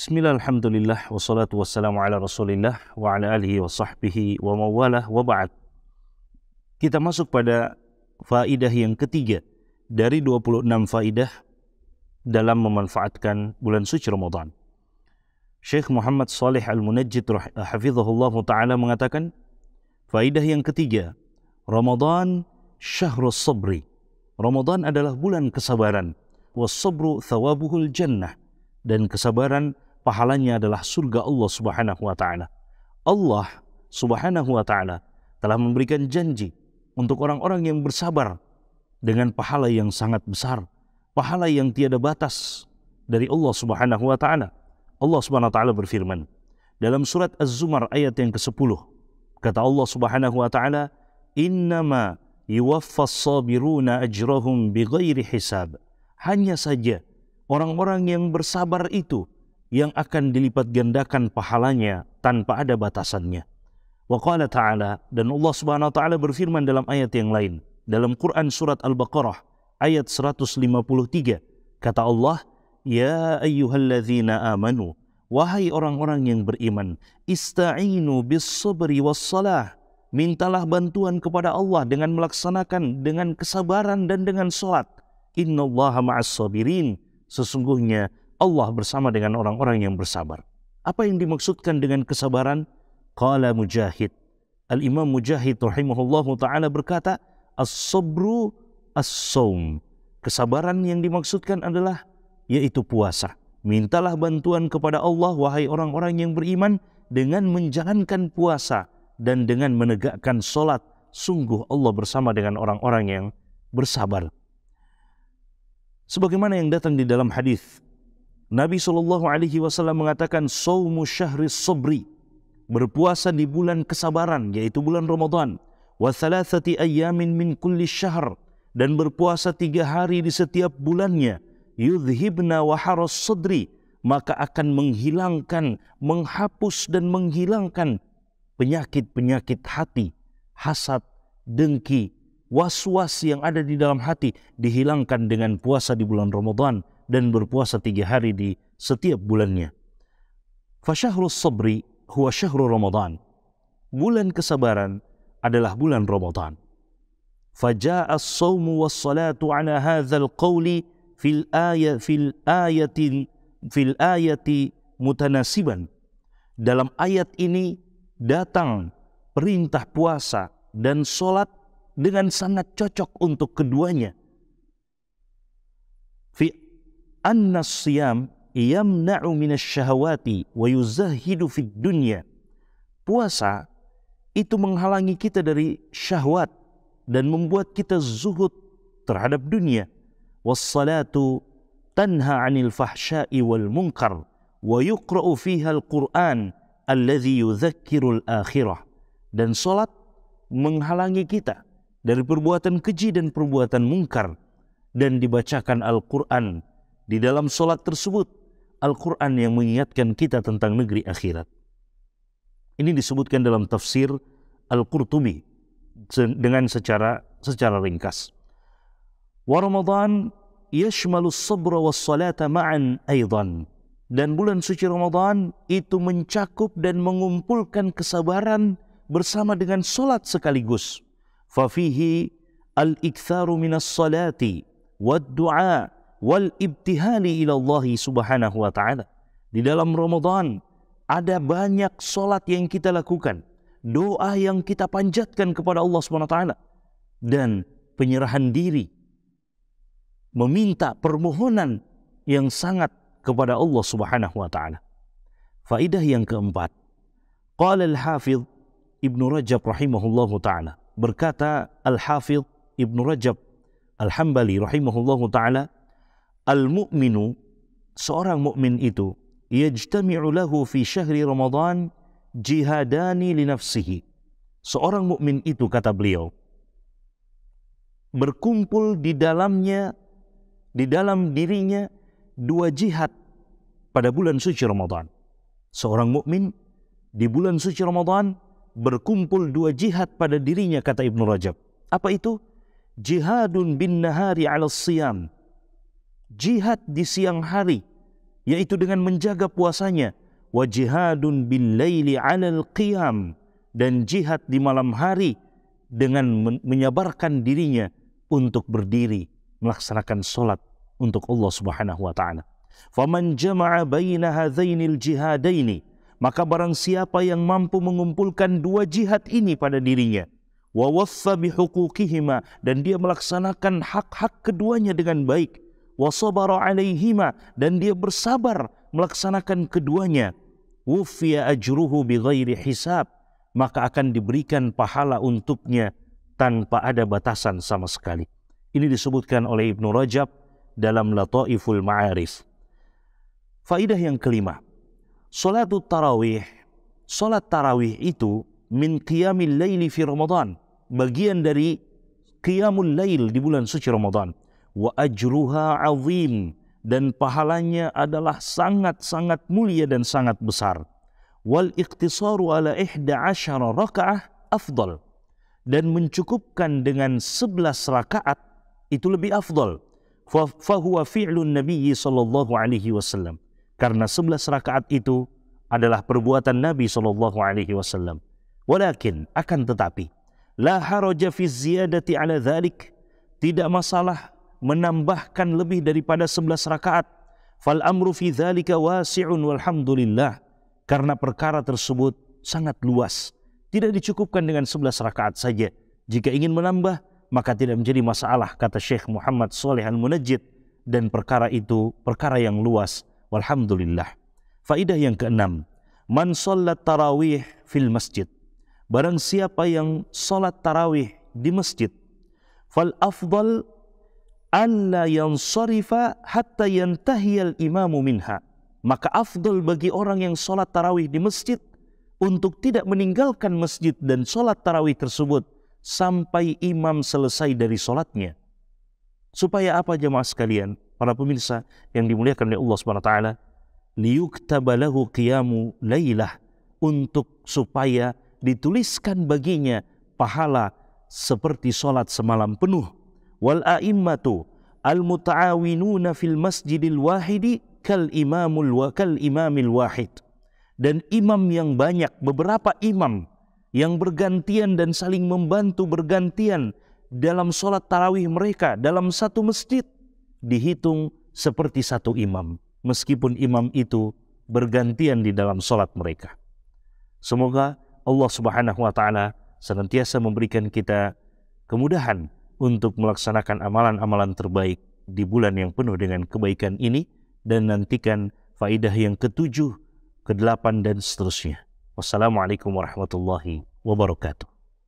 Bismillah, Bismillahirrahmanirrahim. Wassalatu wassalamu ala Rasulillah wa ala alihi wa sahbihi wa mawalah wa ba'd. Kita masuk pada faedah yang ketiga dari 26 faedah dalam memanfaatkan bulan suci Ramadan. Syekh Muhammad Salih Al-Munajjid rahimahullah eh, taala mengatakan, faedah yang ketiga, Ramadan syahrus sabri. Ramadan adalah bulan kesabaran. Was-sabru thawabuhul jannah dan kesabaran pahalanya adalah surga Allah Subhanahu wa taala. Allah Subhanahu wa taala telah memberikan janji untuk orang-orang yang bersabar dengan pahala yang sangat besar, pahala yang tiada batas dari Allah Subhanahu wa taala. Allah Subhanahu wa taala berfirman dalam surat Az-Zumar ayat yang ke-10. Kata Allah Subhanahu wa taala, "Innama yuwaffas sabiruna ajrahum bighairi hisab." Hanya saja orang-orang yang bersabar itu yang akan dilipat gandakan pahalanya tanpa ada batasannya. Wa qala ta'ala dan Allah Subhanahu wa ta'ala berfirman dalam ayat yang lain dalam Quran surat Al-Baqarah ayat 153 kata Allah ya ayyuhalladzina amanu wahai orang-orang yang beriman ista'inu bis-sabri was-salah mintalah bantuan kepada Allah dengan melaksanakan dengan kesabaran dan dengan salat innallaha ma'as-sabirin sesungguhnya Allah bersama dengan orang-orang yang bersabar. Apa yang dimaksudkan dengan kesabaran? Qala Mujahid. Al-Imam Mujahid rahimahullah ta'ala berkata, As-sabru as-sawm. Kesabaran yang dimaksudkan adalah yaitu puasa. Mintalah bantuan kepada Allah, wahai orang-orang yang beriman, dengan menjalankan puasa dan dengan menegakkan solat. Sungguh Allah bersama dengan orang-orang yang bersabar. Sebagaimana yang datang di dalam hadis Nabi sallallahu alaihi wasallam mengatakan saumu syahri sabri berpuasa di bulan kesabaran yaitu bulan Ramadan wa thalathati ayyamin min kulli syahr dan berpuasa tiga hari di setiap bulannya yudhibna wa haras sadri maka akan menghilangkan menghapus dan menghilangkan penyakit-penyakit hati hasad dengki was-was yang ada di dalam hati dihilangkan dengan puasa di bulan Ramadan dan berpuasa tiga hari di setiap bulannya. Fasyahrul sabri huwa syahrul ramadhan. Bulan kesabaran adalah bulan ramadhan. Faja'a as-sawmu was-salatu 'ala hadzal qawli fil aya fil ayati fil ayati mutanasiban. Dalam ayat ini datang perintah puasa dan salat dengan sangat cocok untuk keduanya. Fi أن الصيام يمنع من الشهوات ويزهد في الدنيا puasa itu menghalangi kita dari syahwat dan membuat kita zuhud terhadap dunia wassalatu tanha 'anil fahsya'i wal munkar wa yuqra'u fiha al-Qur'an alladhi yudzakkirul akhirah dan salat menghalangi kita dari perbuatan keji dan perbuatan mungkar dan dibacakan Al-Qur'an di dalam solat tersebut Al-Quran yang mengingatkan kita tentang negeri akhirat. Ini disebutkan dalam tafsir Al-Qurtubi dengan secara secara ringkas. Wa Ramadan yashmalu sabra was salata ma'an aidan. Dan bulan suci Ramadan itu mencakup dan mengumpulkan kesabaran bersama dengan solat sekaligus. Fa fihi al-iktharu minas salati wa du'a wal ibtihali ila Allah subhanahu wa ta'ala. Di dalam Ramadan ada banyak solat yang kita lakukan. Doa yang kita panjatkan kepada Allah subhanahu wa ta'ala. Dan penyerahan diri. Meminta permohonan yang sangat kepada Allah subhanahu wa ta'ala. Faidah yang keempat. Qala al-Hafidh Ibn Rajab rahimahullahu ta'ala. Berkata al-Hafidh Ibn Rajab Al-Hambali rahimahullahu ta'ala. Al-mu'minu seorang mukmin itu yajtami'u lahu fi syahri Ramadan jihadani li nafsihi. Seorang mukmin itu kata beliau berkumpul di dalamnya di dalam dirinya dua jihad pada bulan suci Ramadan. Seorang mukmin di bulan suci Ramadan berkumpul dua jihad pada dirinya kata Ibnu Rajab. Apa itu? Jihadun bin nahari ala siyam jihad di siang hari yaitu dengan menjaga puasanya wa jihadun bil laili 'alal qiyam dan jihad di malam hari dengan menyabarkan dirinya untuk berdiri melaksanakan solat untuk Allah Subhanahu wa taala. Faman jama'a baina hadzainil jihadaini maka barang siapa yang mampu mengumpulkan dua jihad ini pada dirinya wa wassa bihuquqihima dan dia melaksanakan hak-hak keduanya dengan baik wasabara alaihima dan dia bersabar melaksanakan keduanya wufiya ajruhu bighairi hisab maka akan diberikan pahala untuknya tanpa ada batasan sama sekali ini disebutkan oleh Ibnu Rajab dalam Lataiful Ma'arif faidah yang kelima salatu tarawih salat tarawih itu min qiyamil laili fi ramadan bagian dari qiyamul lail di bulan suci ramadan wa ajruha azim dan pahalanya adalah sangat-sangat mulia dan sangat besar. Wal iktisaru ala ihda asyara raka'ah afdal. Dan mencukupkan dengan sebelas rakaat itu lebih afdal. Fahuwa fi'lun Nabi saw. Karena sebelas rakaat itu adalah perbuatan Nabi saw. Walakin akan tetapi la haraja fi ziyadati ala dhalik tidak masalah menambahkan lebih daripada 11 rakaat. Fal amru fi dzalika wasi'un walhamdulillah. Karena perkara tersebut sangat luas. Tidak dicukupkan dengan 11 rakaat saja. Jika ingin menambah, maka tidak menjadi masalah kata Syekh Muhammad Saleh Al-Munajjid dan perkara itu perkara yang luas walhamdulillah. Faidah yang keenam, man sholat tarawih fil masjid. Barang siapa yang salat tarawih di masjid, fal afdal Allah yang yansarifa hatta yang tahiyal imamu minha. Maka afdal bagi orang yang solat tarawih di masjid untuk tidak meninggalkan masjid dan solat tarawih tersebut sampai imam selesai dari solatnya. Supaya apa jemaah sekalian, para pemirsa yang dimuliakan oleh Allah subhanahu wa taala liuk tabalahu kiamu laylah untuk supaya dituliskan baginya pahala seperti solat semalam penuh wal a'immatu al muta'awinuna fil masjidil wahidi kal imamul wa kal imamil wahid dan imam yang banyak beberapa imam yang bergantian dan saling membantu bergantian dalam solat tarawih mereka dalam satu masjid dihitung seperti satu imam meskipun imam itu bergantian di dalam solat mereka semoga Allah subhanahu wa ta'ala senantiasa memberikan kita kemudahan untuk melaksanakan amalan-amalan terbaik di bulan yang penuh dengan kebaikan ini dan nantikan faidah yang ketujuh, kedelapan dan seterusnya. Wassalamualaikum warahmatullahi wabarakatuh.